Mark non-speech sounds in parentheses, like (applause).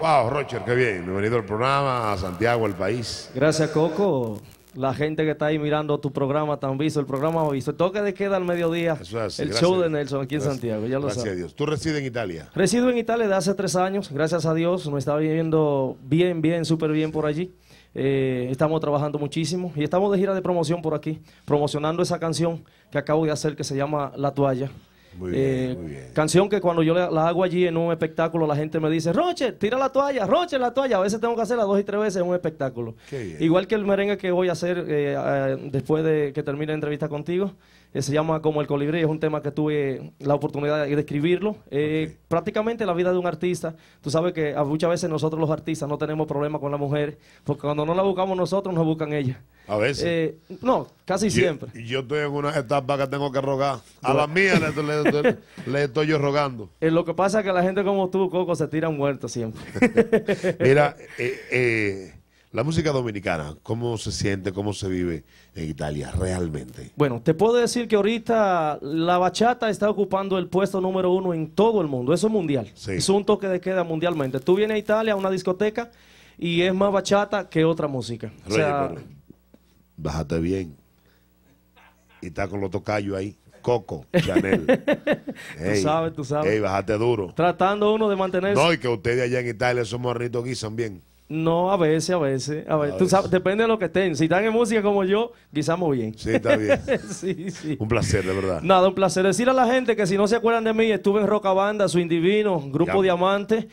Wow, Roger, qué bien. Bienvenido al programa, a Santiago, al país. Gracias, Coco. La gente que está ahí mirando tu programa tan visto, el programa visto. Toque de queda al mediodía. el show de Nelson aquí en Santiago, ya lo Gracias a Dios. ¿Tú resides en Italia? Resido en Italia desde hace tres años. Gracias a Dios, me está viviendo bien, bien, súper bien por allí. Eh, estamos trabajando muchísimo y estamos de gira de promoción por aquí, promocionando esa canción que acabo de hacer que se llama La Toalla. Muy eh, Canción que cuando yo la, hago allí en un espectáculo, la gente me dice, Roche, tira la toalla, Roche, la toalla. A veces tengo que hacerla dos y tres veces en un espectáculo. Igual que el merengue que voy a hacer eh, eh, después de que termine la entrevista contigo, se llama Como el colibrí, es un tema que tuve la oportunidad de escribirlo. Prácticamente la vida de un artista, tú sabes que muchas veces nosotros los artistas no tenemos problemas con la mujer, porque cuando no la buscamos nosotros, nos buscan ellas. A veces. Eh, no, casi siempre. siempre. Yo estoy en una etapa que tengo que rogar. A las mías (laughs) le, estoy yo rogando. Eh, lo que pasa es que la gente como tú, Coco, se tira muerto siempre. (laughs) Mira, (laughs) eh, la música dominicana, ¿cómo se siente, cómo se vive en Italia realmente? Bueno, te puedo decir que ahorita la bachata está ocupando el puesto número uno en todo el mundo. Eso es mundial. Es un toque de queda mundialmente. Tú vienes a Italia a una discoteca y es más bachata que otra música bájate bien. Y está con los tocayos ahí. Coco, Chanel. (laughs) tú sabes, tú sabes. bájate duro. Tratando uno de mantenerse. No, y que ustedes allá en Italia esos morritos guisan bien. No, a veces, a veces. A, veces. depende de lo que estén. Si están en música como yo, guisamos bien. Sí, está bien. (laughs) sí, sí. Un placer, de verdad. Nada, un placer. Decir a la gente que si no se acuerdan de mí, estuve en Roca Banda, Su Indivino, Grupo Diamante.